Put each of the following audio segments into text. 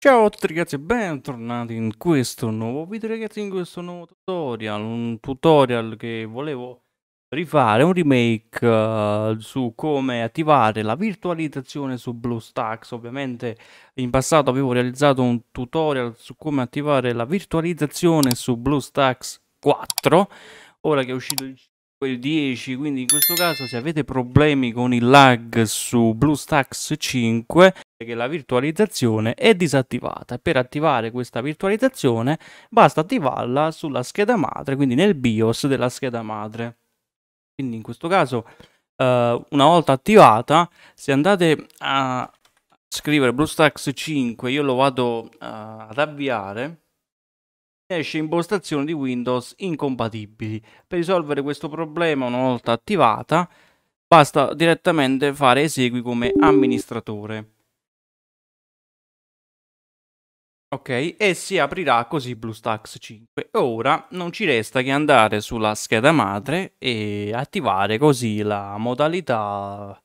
Ciao a tutti ragazzi e bentornati in questo nuovo video ragazzi, in questo nuovo tutorial, un tutorial che volevo rifare, un remake uh, su come attivare la virtualizzazione su BlueStacks, ovviamente in passato avevo realizzato un tutorial su come attivare la virtualizzazione su BlueStacks 4, ora che è uscito il 10 quindi in questo caso se avete problemi con il lag su BlueStacks 5 che la virtualizzazione è disattivata per attivare questa virtualizzazione basta attivarla sulla scheda madre, quindi nel BIOS della scheda madre. Quindi in questo caso eh, una volta attivata, se andate a scrivere BlueStacks 5, io lo vado eh, ad avviare, esce impostazioni di Windows incompatibili. Per risolvere questo problema una volta attivata, basta direttamente fare esegui come amministratore. Ok, e si aprirà così BlueStacks 5. Ora non ci resta che andare sulla scheda madre e attivare così la modalità,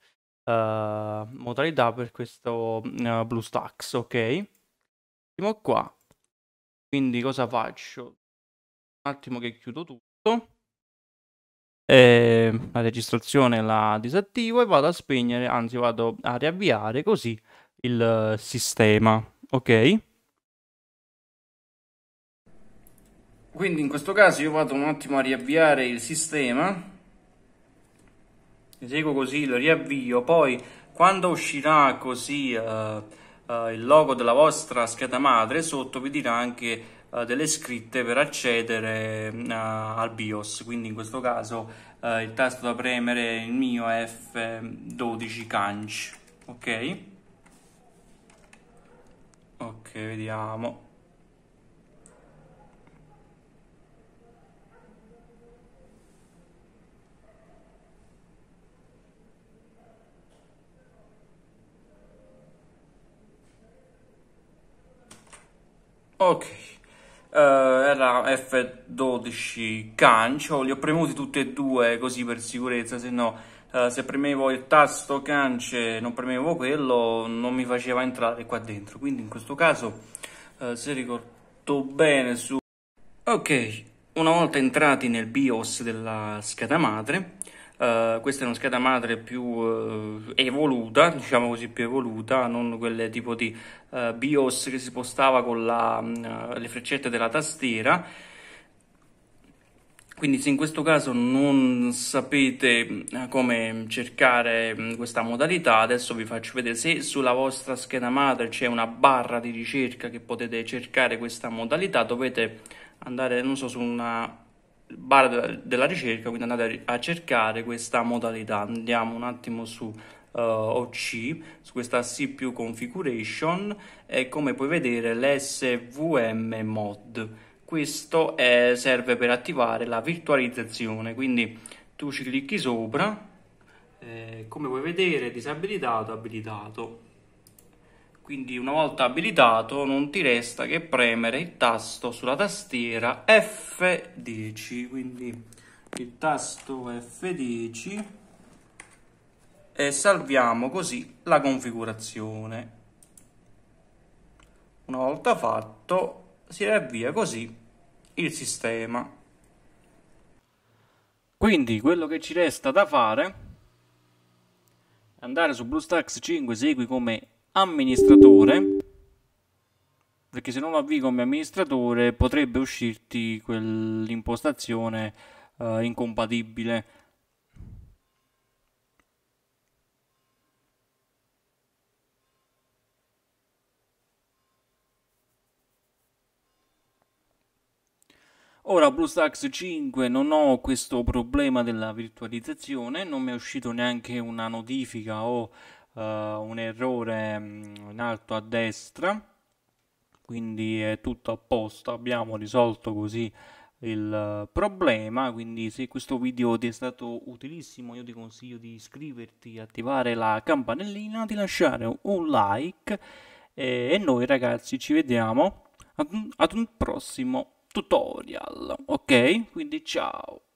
uh, modalità per questo uh, eh, BlueStacks, ok? Siamo qua. Quindi cosa faccio? Un attimo che chiudo tutto. E la registrazione la disattivo e vado a spegnere, anzi vado a riavviare così il eh, sistema, ok? quindi in questo caso io vado un attimo a riavviare il sistema eseguo così lo riavvio poi quando uscirà così uh, uh, il logo della vostra scheda madre sotto vi dirà anche uh, delle scritte per accedere al BIOS quindi in questo caso il tasto da premere è il mio F12 Canch ok ok vediamo ok uh, era F12 cancio li ho premuti tutti e due così per sicurezza se no uh, se premevo il tasto cance non premevo quello non mi faceva entrare qua dentro quindi in questo caso uh, se ricordo bene su ok una volta entrati nel BIOS della scheda madre eh, questa è una scheda madre più uh, evoluta, diciamo così più evoluta, non quel tipo di uh, BIOS che si spostava con la, mm, le freccette della tastiera. Quindi se in questo caso non sapete mm, come cercare mm, questa modalità, adesso vi faccio vedere se sulla vostra scheda madre c'è una barra di ricerca che potete cercare questa modalità, dovete andare, non so, su una barra della, ricerca, quindi andate a, a, cercare questa modalità. Andiamo un attimo su uh, eh, OC, su questa CPU configuration e come puoi vedere l'SVM mod. Questo è, eh, serve per attivare la virtualizzazione, quindi tu ci clicchi sopra, eh, come puoi vedere disabilitato, abilitato quindi una volta abilitato non ti resta che premere il tasto sulla tastiera F10, quindi il tasto F10 e salviamo così la configurazione. Una volta fatto si riavvia così il sistema. Quindi quello che ci resta da fare è andare su BlueStacks 5 Segui come amministratore perché se non lo avvii come amministratore potrebbe uscirti quell'impostazione uh, incompatibile Ora BlueStacks 5 non ho questo problema della virtualizzazione, non mi è uscito neanche una notifica o uh, un errore mm, in alto a destra quindi è tutto a posto abbiamo risolto così il eh, problema quindi se questo video ti è stato utilissimo io ti consiglio di iscriverti attivare la campanellina di lasciare un like e, e noi ragazzi ci vediamo ad un, ad un prossimo tutorial ok quindi ciao